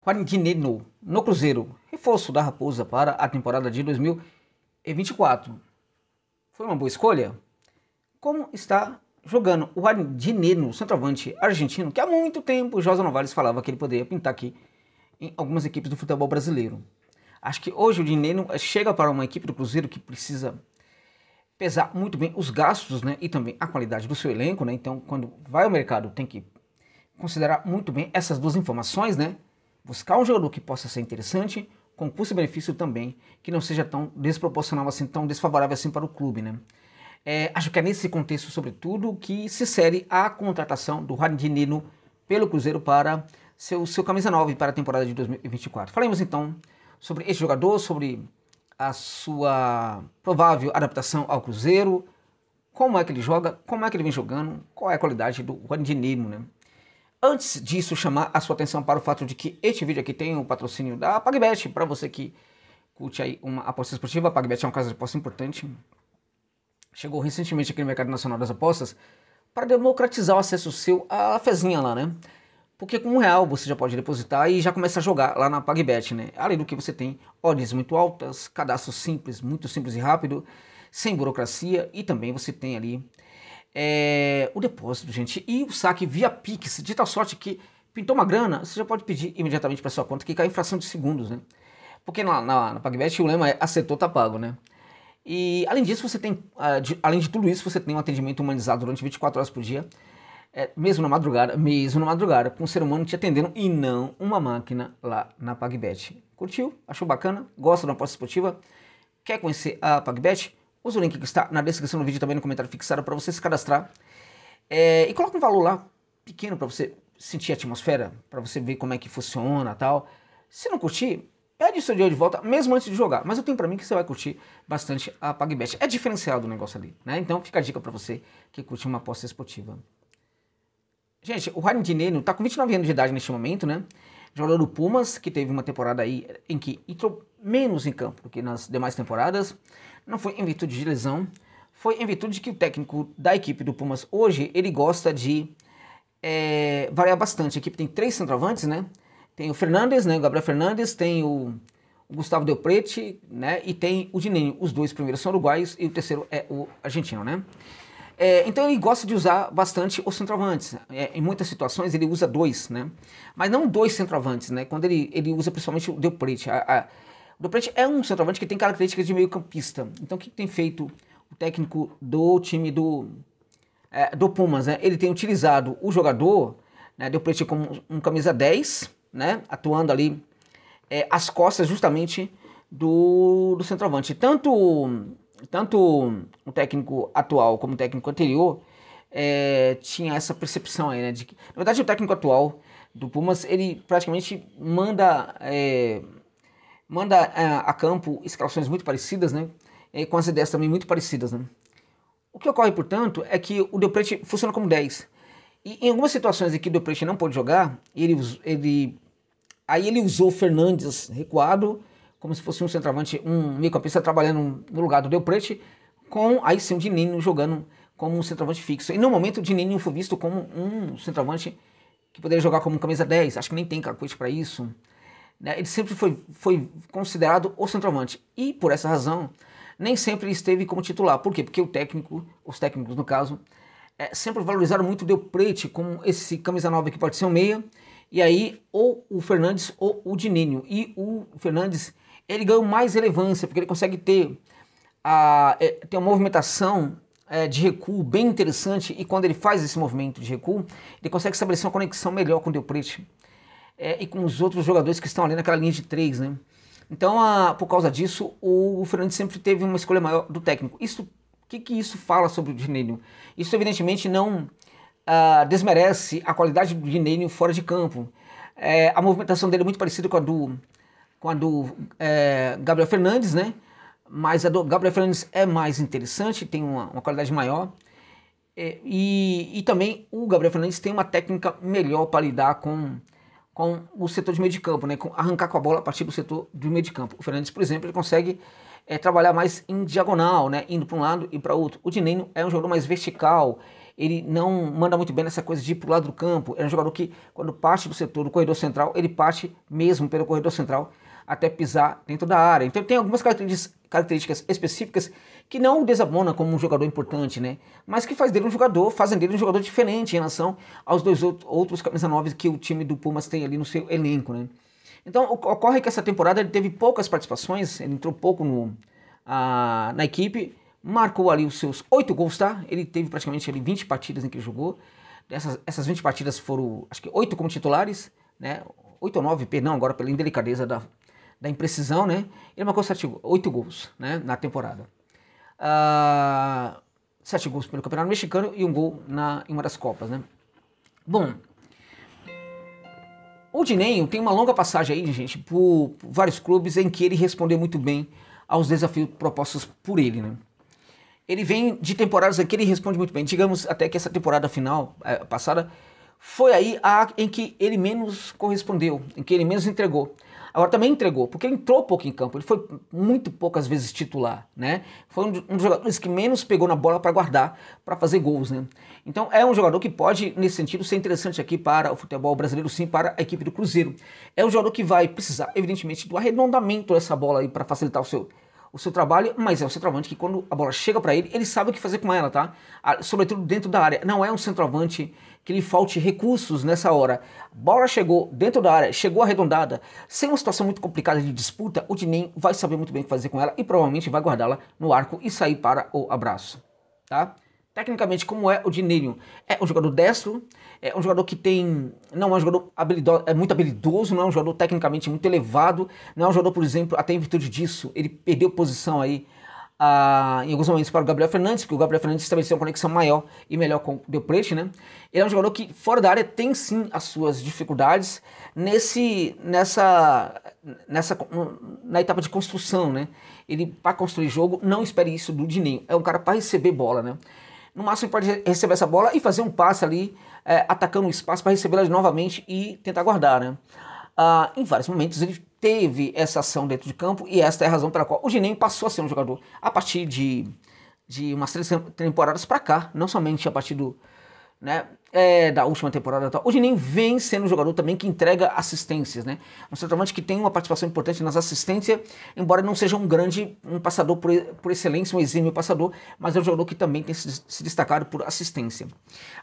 Quarentineno no Cruzeiro, reforço da Raposa para a temporada de 2024. Foi uma boa escolha? Como está jogando o Quarentineno, centroavante argentino, que há muito tempo Josa Novales falava que ele poderia pintar aqui em algumas equipes do futebol brasileiro. Acho que hoje o Dineno chega para uma equipe do Cruzeiro que precisa pesar muito bem os gastos né, e também a qualidade do seu elenco. Né? Então, quando vai ao mercado, tem que considerar muito bem essas duas informações, né? Buscar um jogador que possa ser interessante, com custo-benefício também, que não seja tão desproporcional assim, tão desfavorável assim para o clube, né? É, acho que é nesse contexto, sobretudo, que se insere a contratação do Radinino pelo Cruzeiro para seu, seu camisa 9 para a temporada de 2024. Falemos então sobre este jogador, sobre a sua provável adaptação ao Cruzeiro, como é que ele joga, como é que ele vem jogando, qual é a qualidade do Juan Radinino, né? Antes disso, chamar a sua atenção para o fato de que este vídeo aqui tem o um patrocínio da PagBet, para você que curte aí uma aposta esportiva, a PagBet é uma casa de apostas importante. Chegou recentemente aqui no mercado nacional das apostas para democratizar o acesso seu à fezinha lá, né? Porque com um real você já pode depositar e já começa a jogar lá na PagBet, né? Além do que você tem odds muito altas, cadastro simples, muito simples e rápido, sem burocracia e também você tem ali é, o depósito, gente, e o saque via Pix, de tal sorte que pintou uma grana, você já pode pedir imediatamente para sua conta, que cai em fração de segundos, né? Porque na, na, na PagBet o lema é acertou, tá pago, né? E além disso, você tem, uh, de, além de tudo isso, você tem um atendimento humanizado durante 24 horas por dia, é, mesmo na madrugada, mesmo na madrugada, com um ser humano te atendendo e não uma máquina lá na PagBet. Curtiu? Achou bacana? Gosta da aposta esportiva? Quer conhecer a PagBet? Usa o link que está na descrição do vídeo também no comentário fixado para você se cadastrar. É, e coloca um valor lá, pequeno, para você sentir a atmosfera, para você ver como é que funciona tal. Se não curtir, pede o seu dinheiro de volta, mesmo antes de jogar. Mas eu tenho para mim que você vai curtir bastante a PagBet. É diferenciado o negócio ali, né? Então fica a dica para você que curte uma aposta esportiva. Gente, o Ryan Dineno está com 29 anos de idade neste momento, né? Jogador do Pumas, que teve uma temporada aí em que entrou menos em campo do que nas demais temporadas. Não foi em virtude de lesão, foi em virtude de que o técnico da equipe do Pumas hoje, ele gosta de é, variar bastante. A equipe tem três centroavantes, né? Tem o Fernandes, né? O Gabriel Fernandes, tem o, Gustavo Del Prete, né? E tem o Dininho. Os dois primeiros são uruguaios e o terceiro é o argentino, né? É, então ele gosta de usar bastante os centroavantes. É, em muitas situações ele usa dois, né? Mas não dois centroavantes, né? Quando ele, ele usa principalmente o Del Prete. o Del Prete é um centroavante que tem características de meio campista. Então o que, que tem feito o técnico do time do, é, do Pumas, né? Ele tem utilizado o jogador, né, Del Prete como um camisa 10, né? Atuando ali é, às costas justamente do, do centroavante. Tanto tanto o técnico atual como o técnico anterior é, tinha essa percepção aí, né? De que, na verdade, o técnico atual do Pumas, ele praticamente manda, é, manda é, a campo escalações muito parecidas, né? com as ideias também muito parecidas, né? O que ocorre, portanto, é que o Del Prete funciona como 10. E em algumas situações em que o Del Prete não pôde jogar, ele, ele, aí ele usou o Fernandes recuado como se fosse um centroavante, um meio-campista trabalhando no lugar do Del com aí sim o Dininho jogando como um centroavante fixo. E no momento o Dininho foi visto como um centroavante que poderia jogar como camisa 10, acho que nem tem cacuete para isso. Né? Ele sempre foi, foi considerado o centroavante. E por essa razão, nem sempre ele esteve como titular. Por quê? Porque o técnico, os técnicos no caso, é, sempre valorizaram muito o Del como esse camisa 9 que pode ser um meia. E aí, ou o Fernandes ou o Dininho. E o Fernandes ele ganha mais relevância, porque ele consegue ter, a, é, ter uma movimentação é, de recuo bem interessante, e quando ele faz esse movimento de recuo, ele consegue estabelecer uma conexão melhor com o Delprete é, e com os outros jogadores que estão ali naquela linha de três, né? Então, a, por causa disso, o, Fernandes sempre teve uma escolha maior do técnico. Isso, o que, que isso fala sobre o Dinelho? Isso, evidentemente, não a, ah, desmerece a qualidade do Dinelho fora de campo. É, a movimentação dele é muito parecida com a do com a do é, Gabriel Fernandes, né? Mas a do Gabriel Fernandes é mais interessante, tem uma, uma qualidade maior. É, e, e também o Gabriel Fernandes tem uma técnica melhor para lidar com, com o setor de meio de campo, né? Com arrancar com a bola a partir do setor do meio de campo. O Fernandes, por exemplo, ele consegue é, trabalhar mais em diagonal, né? Indo para um lado e para outro. O Dineno é um jogador mais vertical. Ele não manda muito bem nessa coisa de ir para o lado do campo. É um jogador que, quando parte do setor do corredor central, ele parte mesmo pelo corredor central até pisar dentro da área. Então tem algumas características específicas que não o desabona como um jogador importante, né? Mas que faz dele um jogador, fazem dele um jogador diferente em relação aos dois outros camisa 9 que o time do Pumas tem ali no seu elenco, né? Então ocorre que essa temporada ele teve poucas participações, ele entrou pouco no, a, na equipe, marcou ali os seus oito gols, tá? Ele teve praticamente ali 20 partidas em que ele jogou. Essas, essas 20 partidas foram, acho que oito como titulares, né? Oito ou nove, perdão, agora pela indelicadeza da, da imprecisão, né? Ele marcou sete, oito gols né? na temporada. Uh, sete gols pelo Campeonato Mexicano e um gol na, em uma das Copas, né? Bom, o Dineio tem uma longa passagem aí, gente, por, por vários clubes em que ele respondeu muito bem aos desafios propostos por ele, né? Ele vem de temporadas em que ele responde muito bem. Digamos até que essa temporada final, eh, passada, foi aí a, em que ele menos correspondeu, em que ele menos entregou. Agora também entregou, porque ele entrou pouco em campo. Ele foi muito poucas vezes titular, né? Foi um, um dos jogadores que menos pegou na bola para guardar, para fazer gols, né? Então é um jogador que pode, nesse sentido, ser interessante aqui para o futebol brasileiro, sim, para a equipe do Cruzeiro. É um jogador que vai precisar, evidentemente, do arredondamento dessa bola aí para facilitar o seu o seu trabalho, mas é um centroavante que quando a bola chega para ele, ele sabe o que fazer com ela, tá? Ah, sobretudo dentro da área. Não é um centroavante que lhe falte recursos nessa hora. A bola chegou dentro da área, chegou arredondada, sem uma situação muito complicada de disputa, o Dinem vai saber muito bem o que fazer com ela e provavelmente vai guardá-la no arco e sair para o abraço, tá? Tecnicamente, como é o Dinilho? É um jogador destro, é um jogador que tem. Não é um jogador habilidoso, é muito habilidoso, não é um jogador tecnicamente muito elevado, não é um jogador, por exemplo, até em virtude disso, ele perdeu posição aí ah, em alguns momentos para o Gabriel Fernandes, porque o Gabriel Fernandes estabeleceu uma conexão maior e melhor com o Del né? Ele é um jogador que fora da área tem sim as suas dificuldades nesse, nessa, nessa, na etapa de construção, né? Ele para construir jogo não espere isso do Dininho. É um cara para receber bola, né? No máximo ele pode receber essa bola e fazer um passe ali, é, atacando o espaço para recebê-la novamente e tentar guardar, né? Ah, em vários momentos ele teve essa ação dentro de campo e esta é a razão pela qual o Gininho passou a ser um jogador a partir de, de umas três temporadas para cá, não somente a partir do, né, é, da última temporada. Tal. O Gininho vem sendo um jogador também que entrega assistências, né? Um centroavante que tem uma participação importante nas assistências, embora não seja um grande um passador por, por excelência, um exímio passador, mas é um jogador que também tem se, se destacado por assistência.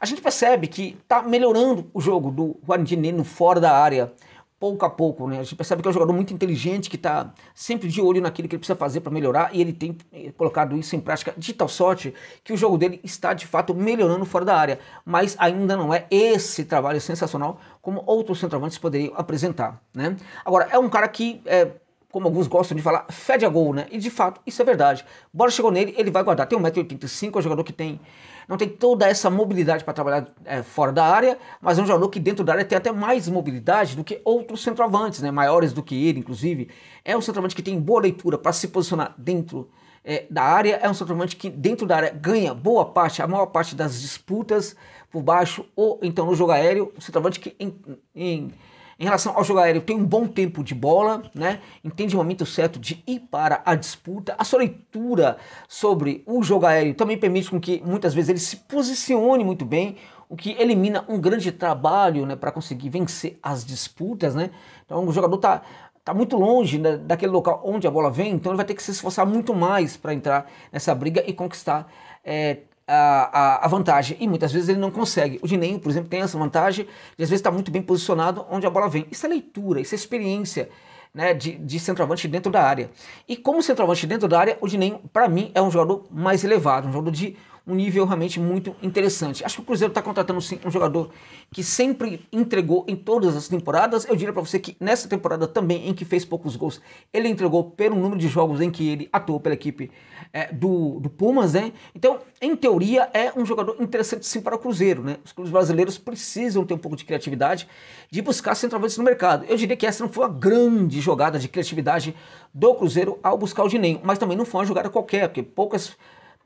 A gente percebe que está melhorando o jogo do Juan Dineno fora da área, pouco a pouco, né? A gente percebe que é um jogador muito inteligente, que está sempre de olho naquilo que ele precisa fazer para melhorar e ele tem eh, colocado isso em prática de tal sorte que o jogo dele está de fato melhorando fora da área, mas ainda não é esse trabalho sensacional como outros centroavantes poderiam apresentar, né? Agora, é um cara que é, como alguns gostam de falar, fede a gol, né? E de fato, isso é verdade. bora chegou nele, ele vai guardar. Tem 1,85m, é um jogador que tem não tem toda essa mobilidade para trabalhar é, fora da área, mas é um jogador que dentro da área tem até mais mobilidade do que outros centroavantes, né, maiores do que ele, inclusive. É um centroavante que tem boa leitura para se posicionar dentro é, da área, é um centroavante que dentro da área ganha boa parte, a maior parte das disputas por baixo ou então no jogo aéreo, um centroavante que em, em em relação ao jogo aéreo, tem um bom tempo de bola, né? entende o momento certo de ir para a disputa. A sua leitura sobre o jogo aéreo também permite com que muitas vezes ele se posicione muito bem, o que elimina um grande trabalho né, para conseguir vencer as disputas. Né? Então o jogador está tá muito longe né, daquele local onde a bola vem, então ele vai ter que se esforçar muito mais para entrar nessa briga e conquistar é, a, a, vantagem e muitas vezes ele não consegue. O Dinenho, por exemplo, tem essa vantagem de às vezes estar tá muito bem posicionado onde a bola vem. Isso é leitura, isso é experiência né, de, de centroavante dentro da área. E como centroavante dentro da área, o Dinenho, para mim, é um jogador mais elevado, um jogador de um nível realmente muito interessante. Acho que o Cruzeiro está contratando sim um jogador que sempre entregou em todas as temporadas. Eu diria para você que nessa temporada também, em que fez poucos gols, ele entregou pelo número de jogos em que ele atuou pela equipe é, do, do Pumas, né? Então, em teoria, é um jogador interessante sim para o Cruzeiro, né? Os clubes brasileiros precisam ter um pouco de criatividade de buscar centroavantes no mercado. Eu diria que essa não foi uma grande jogada de criatividade do Cruzeiro ao buscar o Dinenho, mas também não foi uma jogada qualquer, porque poucas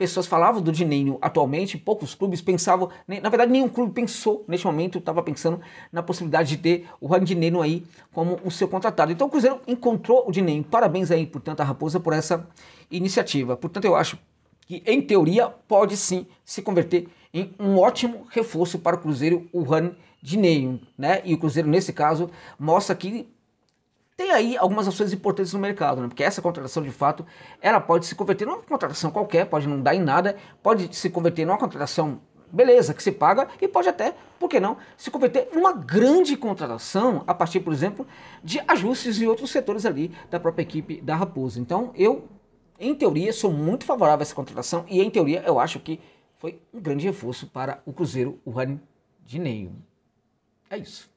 pessoas falavam do Dineno atualmente, poucos clubes pensavam, né, na verdade nenhum clube pensou neste momento, estava pensando na possibilidade de ter o Juan Dineno aí como o seu contratado. Então o Cruzeiro encontrou o Dineno, parabéns aí, portanto, a Raposa por essa iniciativa. Portanto, eu acho que em teoria pode sim se converter em um ótimo reforço para o Cruzeiro, o Juan Dineno, né? E o Cruzeiro nesse caso mostra que tem aí algumas ações importantes no mercado, né? porque essa contratação de fato ela pode se converter numa contratação qualquer, pode não dar em nada, pode se converter numa contratação beleza, que se paga e pode até, por que não, se converter numa grande contratação a partir, por exemplo, de ajustes em outros setores ali da própria equipe da Raposa. Então eu, em teoria, sou muito favorável a essa contratação e em teoria eu acho que foi um grande reforço para o Cruzeiro, o Ranineio. É isso.